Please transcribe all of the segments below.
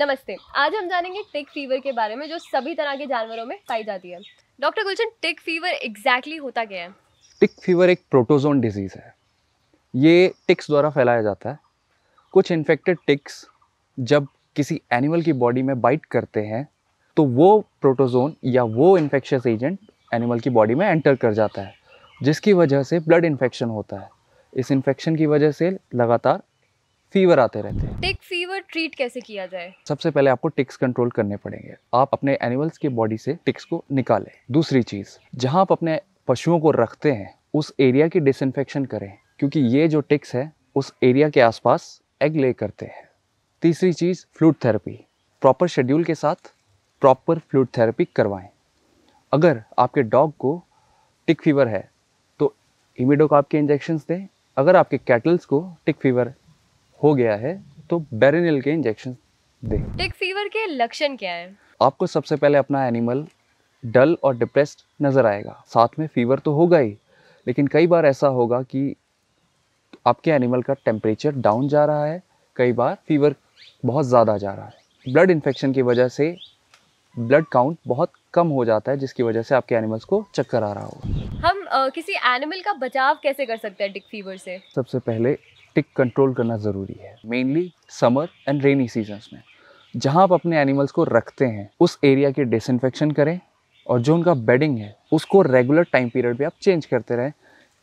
नमस्ते आज हम जानेंगे टिक फीवर के बारे में जो सभी तरह के जानवरों में पाई जाती है doctor Gulshan tick fever exactly होता क्या है टिक फीवर एक प्रोटोजोन डिजीज है ये टिक्स द्वारा फैलाया जाता है कुछ इन्फेक्टेड टिक्स जब किसी एनिमल की बॉडी में बाइट करते हैं तो वो प्रोटोजोन या वो इन्फेक्शस एजेंट एनिमल की बॉडी में एंटर कर जाता है जिसकी वजह से ब्लड इन्फेक्शन होता है इस इन्फेक्शन की वजह से लगातार फीवर आते रहते हैं टिक फीवर ट्रीट कैसे किया जाए सबसे पहले आपको टिक्स कंट्रोल करने पड़ेंगे आप अपने एनिमल्स की बॉडी से टिक्स को निकालें दूसरी चीज़ जहाँ आप अपने पशुओं को रखते हैं उस एरिया की डिसइंफेक्शन करें क्योंकि ये जो टिक्स है उस एरिया के आसपास एग ले करते हैं तीसरी चीज़ फ्लूड थेरेपी प्रॉपर शेड्यूल के साथ प्रॉपर फ्लूड थेरेपी करवाएं अगर आपके डॉग को टिक फीवर है तो इमिडो के आपके दें अगर आपके कैटल्स को टिक फीवर हो गया है तो बैरिनल के इंजेक्शन दें टिक फीवर के लक्षण क्या हैं आपको सबसे पहले अपना एनिमल डल और डिप्रेस्ड नज़र आएगा साथ में फीवर तो होगा ही लेकिन कई बार ऐसा होगा कि आपके एनिमल का टेम्परेचर डाउन जा रहा है कई बार फीवर बहुत ज़्यादा जा रहा है ब्लड इन्फेक्शन की वजह से ब्लड काउंट बहुत कम हो जाता है जिसकी वजह से आपके एनिमल्स को चक्कर आ रहा होगा हम आ, किसी एनिमल का बचाव कैसे कर सकते हैं टिक फीवर से सबसे पहले टिक कंट्रोल करना ज़रूरी है mainly summer and rainy seasons में जहाँ आप अपने एनिमल्स को रखते हैं उस एरिया के डिसइनफेक्शन करें और जो उनका बेडिंग है उसको रेगुलर टाइम पीरियड पे आप चेंज करते रहें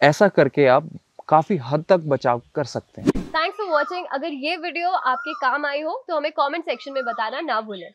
ऐसा करके आप काफ़ी हद तक बचाव कर सकते हैं थैंक्स फॉर वॉचिंग अगर ये वीडियो आपके काम आई हो तो हमें कॉमेंट सेक्शन में बताना ना भूलें